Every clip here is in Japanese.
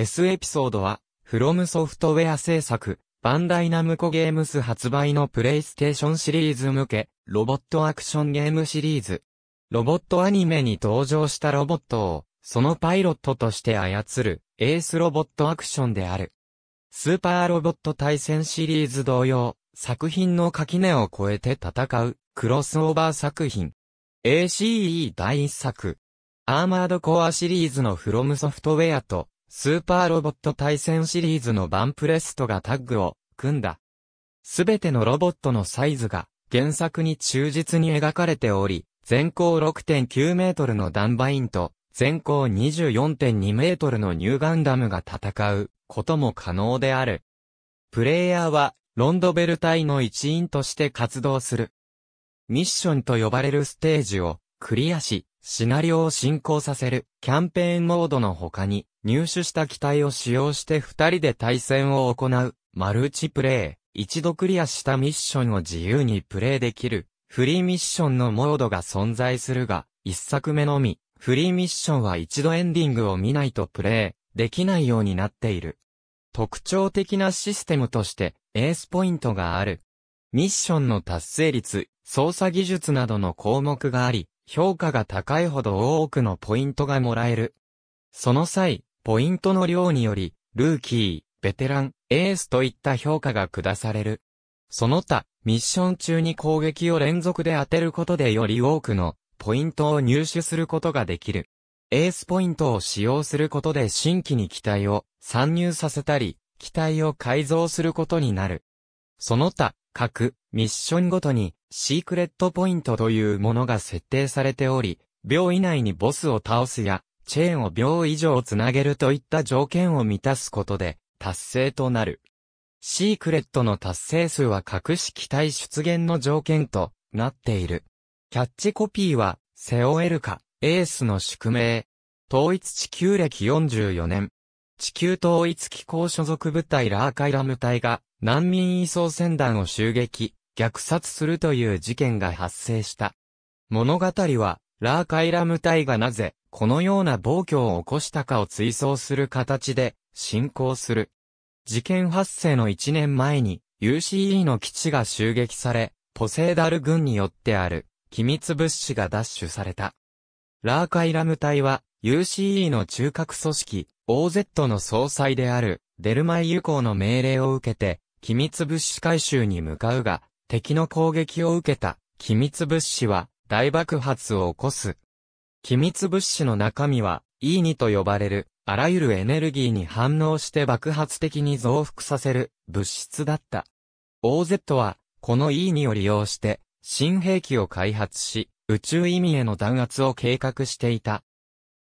S エピソードは、フロムソフトウェア制作、バンダイナムコゲームス発売のプレイステーションシリーズ向け、ロボットアクションゲームシリーズ。ロボットアニメに登場したロボットを、そのパイロットとして操る、エースロボットアクションである。スーパーロボット対戦シリーズ同様、作品の垣根を越えて戦う、クロスオーバー作品。ACE 第1作。アーマードコアシリーズのフロムソフトウェアと、スーパーロボット対戦シリーズのバンプレストがタッグを組んだ。すべてのロボットのサイズが原作に忠実に描かれており、全高6.9メートルのダンバインと全高24.2メートルのニューガンダムが戦うことも可能である。プレイヤーはロンドベル隊の一員として活動する。ミッションと呼ばれるステージをクリアし、シナリオを進行させるキャンペーンモードの他に入手した機体を使用して二人で対戦を行うマルチプレイ、一度クリアしたミッションを自由にプレイできるフリーミッションのモードが存在するが一作目のみフリーミッションは一度エンディングを見ないとプレイできないようになっている。特徴的なシステムとしてエースポイントがある。ミッションの達成率、操作技術などの項目があり、評価が高いほど多くのポイントがもらえる。その際、ポイントの量により、ルーキー、ベテラン、エースといった評価が下される。その他、ミッション中に攻撃を連続で当てることでより多くのポイントを入手することができる。エースポイントを使用することで新規に機体を参入させたり、機体を改造することになる。その他、各ミッションごとにシークレットポイントというものが設定されており、秒以内にボスを倒すや、チェーンを秒以上つなげるといった条件を満たすことで、達成となる。シークレットの達成数は各式体出現の条件となっている。キャッチコピーは、背負えるか、エースの宿命。統一地球歴44年、地球統一機構所属部隊ラーカイラム隊が難民移送船団を襲撃、虐殺するという事件が発生した。物語は、ラーカイラム隊がなぜ、このような暴挙を起こしたかを追走する形で、進行する。事件発生の1年前に、UCE の基地が襲撃され、ポセイダル軍によってある、機密物資が奪取された。ラーカイラム隊は、UCE の中核組織、OZ の総裁である、デルマイユ行の命令を受けて、機密物資回収に向かうが、敵の攻撃を受けた、機密物資は、大爆発を起こす。機密物資の中身は、E2 と呼ばれる、あらゆるエネルギーに反応して爆発的に増幅させる、物質だった。OZ は、この E2 を利用して、新兵器を開発し、宇宙意味への弾圧を計画していた。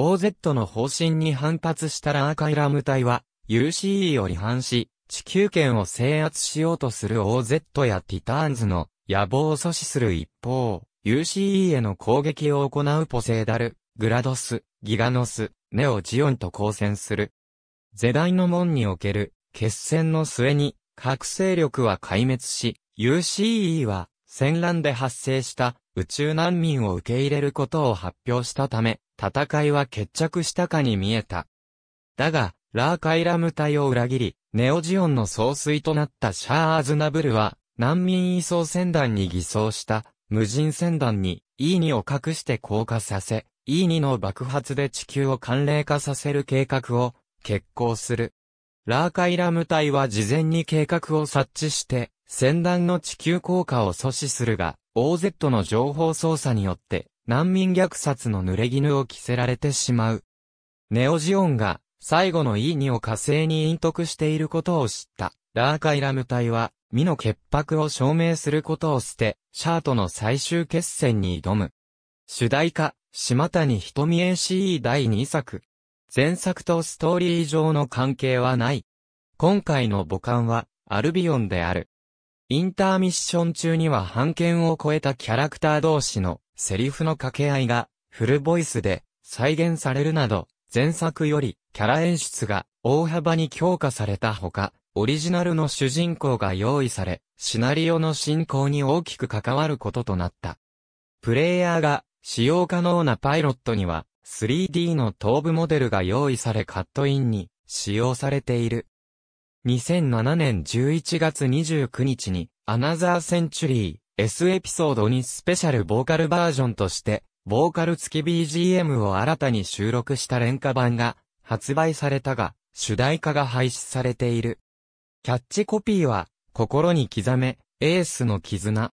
OZ の方針に反発したラーカイラム隊は、UCE を離反し、地球圏を制圧しようとする OZ やティターンズの野望を阻止する一方、UCE への攻撃を行うポセイダル、グラドス、ギガノス、ネオジオンと交戦する。世代の門における決戦の末に、核勢力は壊滅し、UCE は戦乱で発生した宇宙難民を受け入れることを発表したため、戦いは決着したかに見えた。だが、ラーカイラム隊を裏切り、ネオジオンの総帥となったシャア・アズナブルは、難民移送船団に偽装した無人船団に E2 を隠して降下させ、E2 の爆発で地球を寒冷化させる計画を決行する。ラーカイラム隊は事前に計画を察知して、戦乱の地球効果を阻止するが、OZ の情報操作によって、難民虐殺の濡れ衣を着せられてしまう。ネオジオンが、最後の E2 を火星に隠匿していることを知った、ラーカイラム隊は、身の潔白を証明することを捨て、シャートの最終決戦に挑む。主題歌、島谷瞳 ACE 第2作。前作とストーリー上の関係はない。今回の母艦は、アルビオンである。インターミッション中には半券を超えたキャラクター同士のセリフの掛け合いがフルボイスで再現されるなど、前作よりキャラ演出が大幅に強化されたほか、オリジナルの主人公が用意され、シナリオの進行に大きく関わることとなった。プレイヤーが使用可能なパイロットには 3D の頭部モデルが用意されカットインに使用されている。2007年11月29日に、アナザーセンチュリー S エピソードにスペシャルボーカルバージョンとして、ボーカル付き BGM を新たに収録した廉価版が発売されたが、主題歌が廃止されている。キャッチコピーは、心に刻め、エースの絆。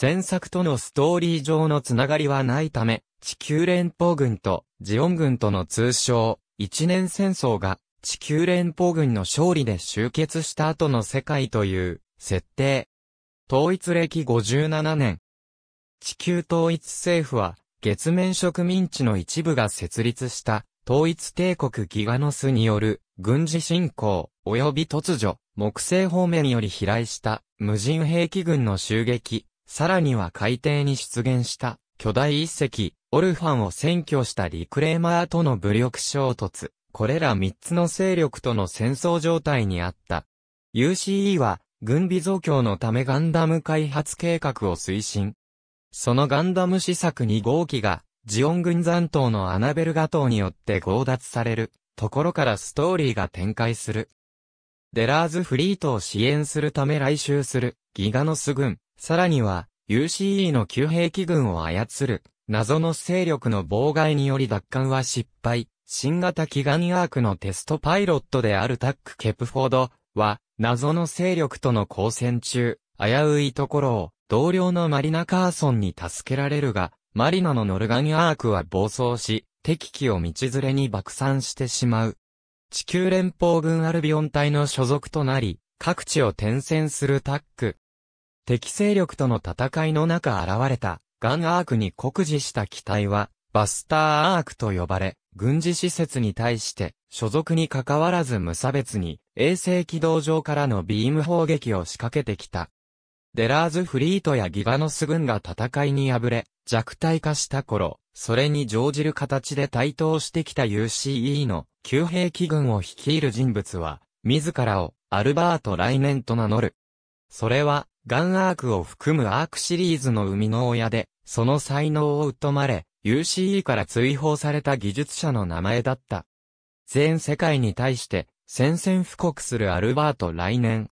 前作とのストーリー上のつながりはないため、地球連邦軍とジオン軍との通称、一年戦争が地球連邦軍の勝利で集結した後の世界という設定。統一歴57年。地球統一政府は月面植民地の一部が設立した統一帝国ギガノスによる軍事侵攻及び突如木星方面より飛来した無人兵器軍の襲撃、さらには海底に出現した巨大一隻オルファンを占拠したリクレーマーとの武力衝突、これら3つの勢力との戦争状態にあった。UCE は、軍備増強のためガンダム開発計画を推進。そのガンダム試作2号機が、ジオン軍残党のアナベルガ島によって強奪される、ところからストーリーが展開する。デラーズフリートを支援するため来襲する、ギガノス軍、さらには、UCE の旧兵器軍を操る、謎の勢力の妨害により奪還は失敗。新型ガンアークのテストパイロットであるタック・ケプフォードは、謎の勢力との交戦中、危ういところを、同僚のマリナ・カーソンに助けられるが、マリナのノルガニアークは暴走し、敵機を道連れに爆散してしまう。地球連邦軍アルビオン隊の所属となり、各地を転戦するタック。敵勢力との戦いの中現れた、ガンアークに酷似した機体は、バスターアークと呼ばれ、軍事施設に対して所属に関わらず無差別に衛星軌道上からのビーム砲撃を仕掛けてきた。デラーズフリートやギガノス軍が戦いに敗れ、弱体化した頃、それに乗じる形で台頭してきた UCE の旧兵器軍を率いる人物は、自らをアルバート・ライネンと名乗る。それは、ガンアークを含むアークシリーズの生みの親で、その才能を疎まれ、UCE から追放された技術者の名前だった。全世界に対して宣戦布告するアルバート来年。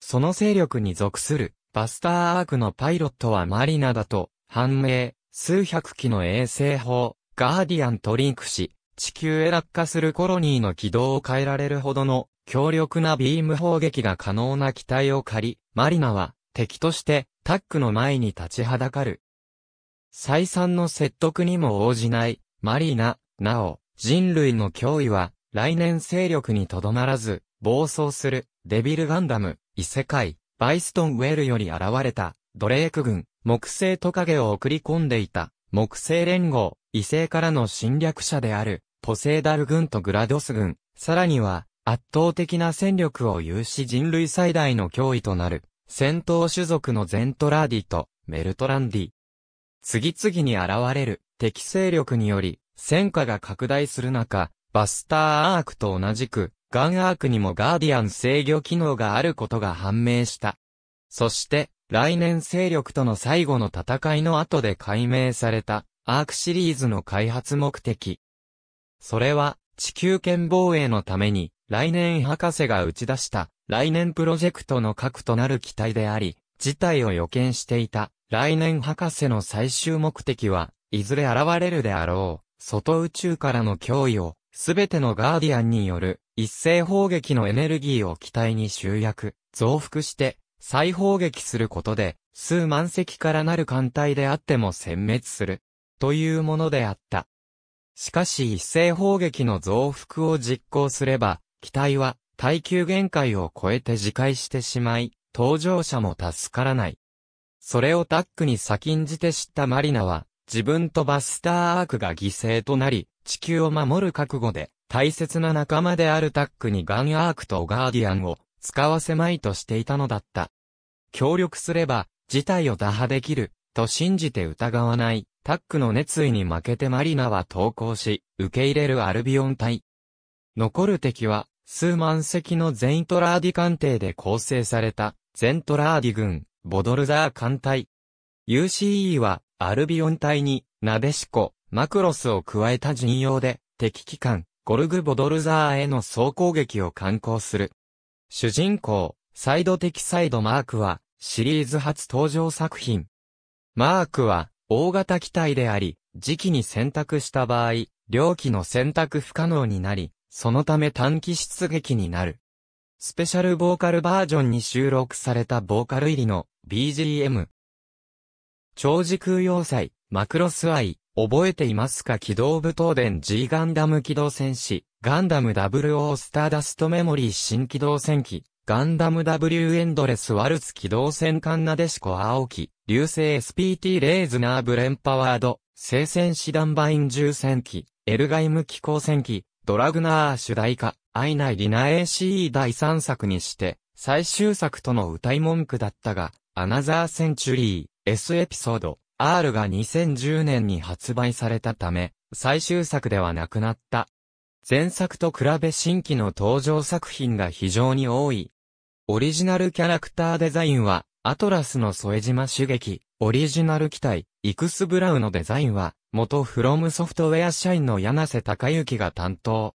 その勢力に属するバスターアークのパイロットはマリナだと判明、数百機の衛星砲、ガーディアンとリンクし、地球へ落下するコロニーの軌道を変えられるほどの強力なビーム砲撃が可能な機体を借り、マリナは敵としてタックの前に立ちはだかる。再三の説得にも応じないマリーナ、なお、人類の脅威は、来年勢力にとどまらず、暴走する、デビルガンダム、異世界、バイストンウェルより現れた、ドレーク軍、木星トカゲを送り込んでいた、木星連合、異星からの侵略者である、ポセイダル軍とグラドス軍、さらには、圧倒的な戦力を有し人類最大の脅威となる、戦闘種族のゼントラーディと、メルトランディ、次々に現れる敵勢力により、戦火が拡大する中、バスターアークと同じく、ガンアークにもガーディアン制御機能があることが判明した。そして、来年勢力との最後の戦いの後で解明された、アークシリーズの開発目的。それは、地球圏防衛のために、来年博士が打ち出した、来年プロジェクトの核となる機体であり、事態を予見していた。来年博士の最終目的は、いずれ現れるであろう、外宇宙からの脅威を、すべてのガーディアンによる、一斉砲撃のエネルギーを機体に集約、増幅して、再砲撃することで、数万隻からなる艦隊であっても殲滅する、というものであった。しかし一斉砲撃の増幅を実行すれば、機体は耐久限界を超えて自壊してしまい、搭乗者も助からない。それをタックに先んじて知ったマリナは、自分とバスターアークが犠牲となり、地球を守る覚悟で、大切な仲間であるタックにガンアークとガーディアンを使わせまいとしていたのだった。協力すれば、事態を打破できる、と信じて疑わない、タックの熱意に負けてマリナは投降し、受け入れるアルビオン隊。残る敵は、数万隻のゼイトラーディ艦艇で構成された、ゼントラーディ軍、ボドルザー艦隊。UCE は、アルビオン隊に、ナデシコ、マクロスを加えた陣容で、敵機関、ゴルグ・ボドルザーへの総攻撃を敢行する。主人公、サイドキサイドマークは、シリーズ初登場作品。マークは、大型機体であり、時期に選択した場合、両機の選択不可能になり、そのため短期出撃になる。スペシャルボーカルバージョンに収録されたボーカル入りの BGM。長空要塞、マクロスアイ、覚えていますか機動部東電 G ガンダム機動戦士、ガンダム WO スターダストメモリー新機動戦機、ガンダム W エンドレスワルツ機動戦艦なでしこ青木、流星 SPT レーズナーブレンパワード、聖戦士ダンバイン重戦機、エルガイム機構戦機、ドラグナー主題歌、愛内リナ ACE 第3作にして、最終作との歌い文句だったが、アナザーセンチュリー、S エピソード、R が2010年に発売されたため、最終作ではなくなった。前作と比べ新規の登場作品が非常に多い。オリジナルキャラクターデザインは、アトラスの添島茂樹、オリジナル機体、イクスブラウのデザインは、元フロムソフトウェア社員の柳瀬隆之が担当。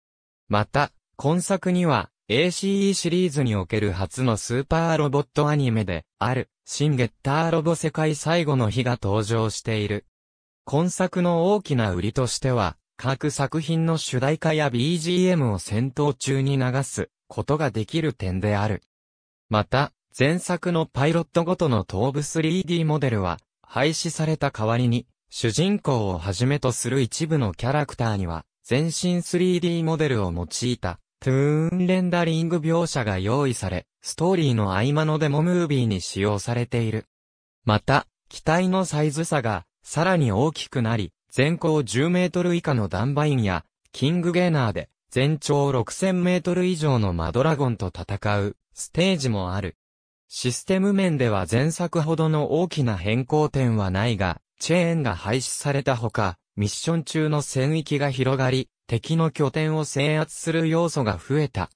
また、今作には、ACE シリーズにおける初のスーパーロボットアニメで、ある、シンゲッターロボ世界最後の日が登場している。今作の大きな売りとしては、各作品の主題歌や BGM を戦闘中に流すことができる点である。また、前作のパイロットごとの頭部 3D モデルは廃止された代わりに、主人公をはじめとする一部のキャラクターには、全身 3D モデルを用いたトゥーンレンダリング描写が用意され、ストーリーの合間のデモムービーに使用されている。また、機体のサイズ差がさらに大きくなり、全高10メートル以下のダンバインや、キングゲーナーで全長6000メートル以上のマドラゴンと戦うステージもある。システム面では前作ほどの大きな変更点はないが、チェーンが廃止されたほか、ミッション中の戦域が広がり、敵の拠点を制圧する要素が増えた。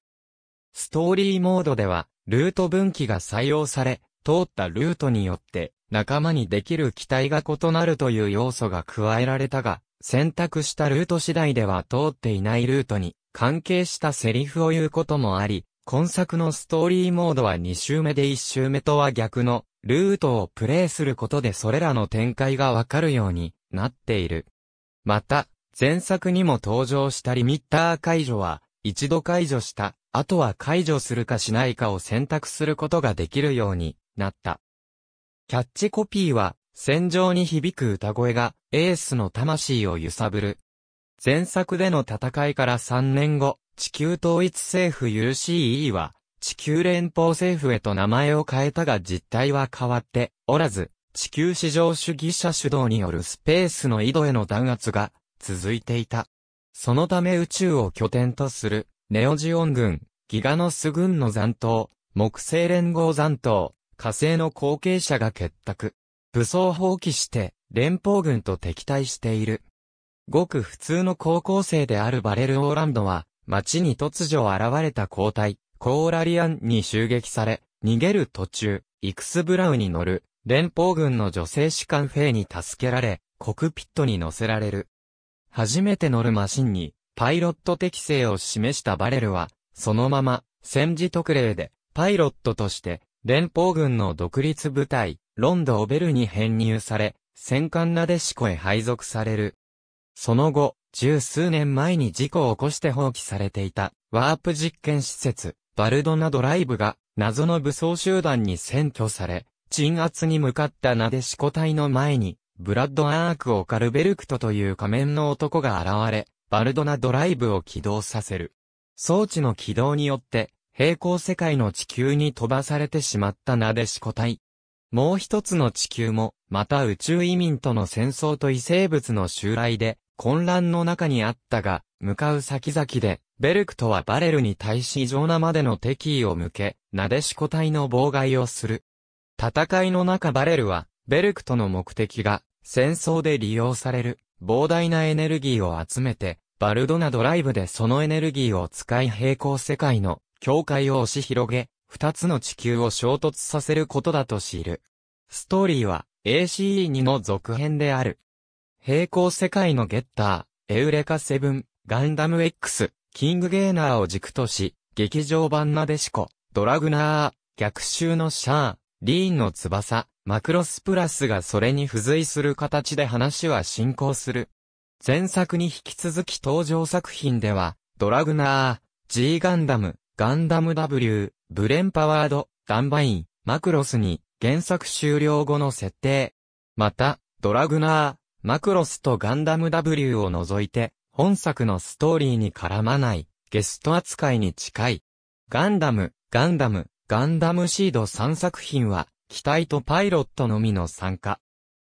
ストーリーモードでは、ルート分岐が採用され、通ったルートによって、仲間にできる機体が異なるという要素が加えられたが、選択したルート次第では通っていないルートに関係したセリフを言うこともあり、今作のストーリーモードは2周目で1周目とは逆のルートをプレイすることでそれらの展開がわかるようになっている。また、前作にも登場したリミッター解除は、一度解除した、あとは解除するかしないかを選択することができるようになった。キャッチコピーは、戦場に響く歌声が、エースの魂を揺さぶる。前作での戦いから3年後、地球統一政府 UCE は、地球連邦政府へと名前を変えたが実態は変わっておらず、地球史上主義者主導によるスペースの井戸への弾圧が続いていた。そのため宇宙を拠点とするネオジオン軍、ギガノス軍の残党、木星連合残党、火星の後継者が結託。武装放棄して連邦軍と敵対している。ごく普通の高校生であるバレル・オーランドは、街に突如現れた交代、コーラリアンに襲撃され、逃げる途中、イクス・ブラウに乗る、連邦軍の女性士官兵に助けられ、コクピットに乗せられる。初めて乗るマシンに、パイロット適性を示したバレルは、そのまま、戦時特例で、パイロットとして、連邦軍の独立部隊、ロンド・オベルに編入され、戦艦なでしこへ配属される。その後、十数年前に事故を起こして放棄されていた、ワープ実験施設、バルドナドライブが、謎の武装集団に占拠され、鎮圧に向かったなでしこ隊の前に、ブラッドアークをカルベルクトという仮面の男が現れ、バルドナドライブを起動させる。装置の起動によって、平行世界の地球に飛ばされてしまったなでしこ隊。もう一つの地球も、また宇宙移民との戦争と異生物の襲来で、混乱の中にあったが、向かう先々で、ベルクトはバレルに対し異常なまでの敵意を向け、なでしこ隊の妨害をする。戦いの中バレルは、ベルクとの目的が、戦争で利用される、膨大なエネルギーを集めて、バルドナドライブでそのエネルギーを使い平行世界の境界を押し広げ、二つの地球を衝突させることだと知る。ストーリーは ACE2 の続編である。平行世界のゲッター、エウレカセブン、ガンダム X、キングゲーナーを軸とし、劇場版なでしこ、ドラグナー、逆襲のシャア、リーンの翼、マクロスプラスがそれに付随する形で話は進行する。前作に引き続き登場作品では、ドラグナー、G ガンダム、ガンダム W、ブレンパワード、ダンバイン、マクロスに、原作終了後の設定。また、ドラグナー、マクロスとガンダム W を除いて、本作のストーリーに絡まない、ゲスト扱いに近い。ガンダム、ガンダム、ガンダムシード3作品は、機体とパイロットのみの参加。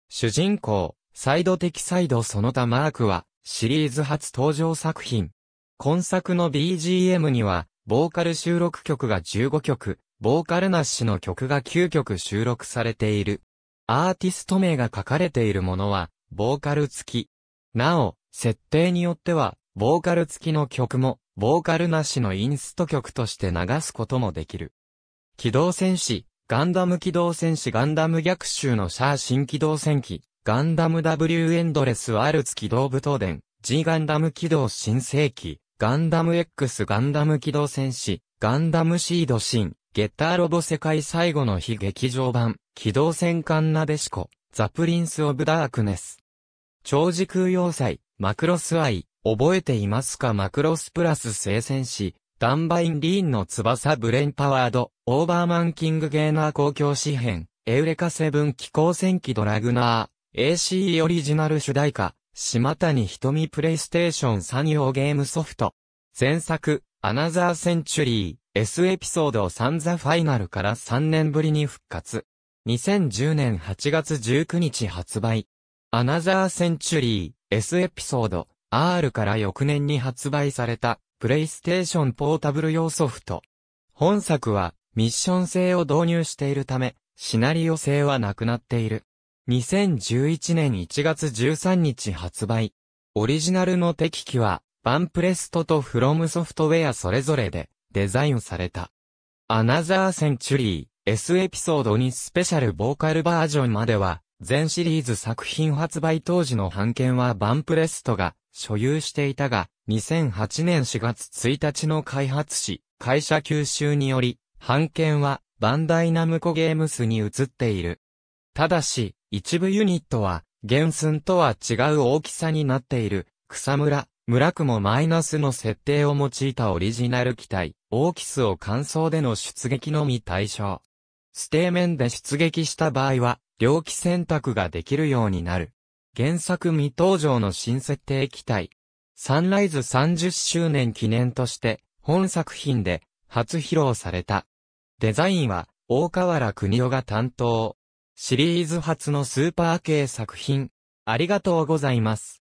主人公、サイド的サイドその他マークは、シリーズ初登場作品。今作の BGM には、ボーカル収録曲が15曲、ボーカルなしの曲が9曲収録されている。アーティスト名が書かれているものは、ボーカル付き。なお、設定によっては、ボーカル付きの曲も、ボーカルなしのインスト曲として流すこともできる。機動戦士、ガンダム機動戦士ガンダム逆襲のシャア新機動戦機、ガンダム W エンドレスールツ機動武闘伝、G ガンダム機動新世紀、ガンダム X ガンダム機動戦士、ガンダムシード新、ゲッターロボ世界最後の日劇場版、機動戦艦なでしこ、ザ・プリンス・オブ・ダークネス。超時空要塞、マクロスアイ、覚えていますかマクロスプラス聖戦士、ダンバイン・リーンの翼ブレインパワード、オーバーマンキングゲーナー公共紙編、エウレカセブン気候戦記ドラグナー、AC オリジナル主題歌、島谷瞳プレイステーション3用ゲームソフト。前作、アナザーセンチュリー、S エピソード3ザファイナルから3年ぶりに復活。2010年8月19日発売。アナザーセンチュリー、S エピソード、R から翌年に発売された、プレイステーションポータブル用ソフト。本作は、ミッション性を導入しているため、シナリオ性はなくなっている。2011年1月13日発売。オリジナルの敵機は、バンプレストとフロムソフトウェアそれぞれでデザインされた。アナザーセンチュリー S エピソードにスペシャルボーカルバージョンまでは、全シリーズ作品発売当時の版権はバンプレストが所有していたが、2008年4月1日の開発し、会社吸収により、版権はバンダイナムコゲームスに移っている。ただし、一部ユニットは、原寸とは違う大きさになっている、草むら、村雲マイナスの設定を用いたオリジナル機体、オーキスを乾燥での出撃のみ対象。ステー面で出撃した場合は、両機選択ができるようになる。原作未登場の新設定機体、サンライズ30周年記念として本作品で初披露された。デザインは大河原邦夫が担当。シリーズ初のスーパー系作品。ありがとうございます。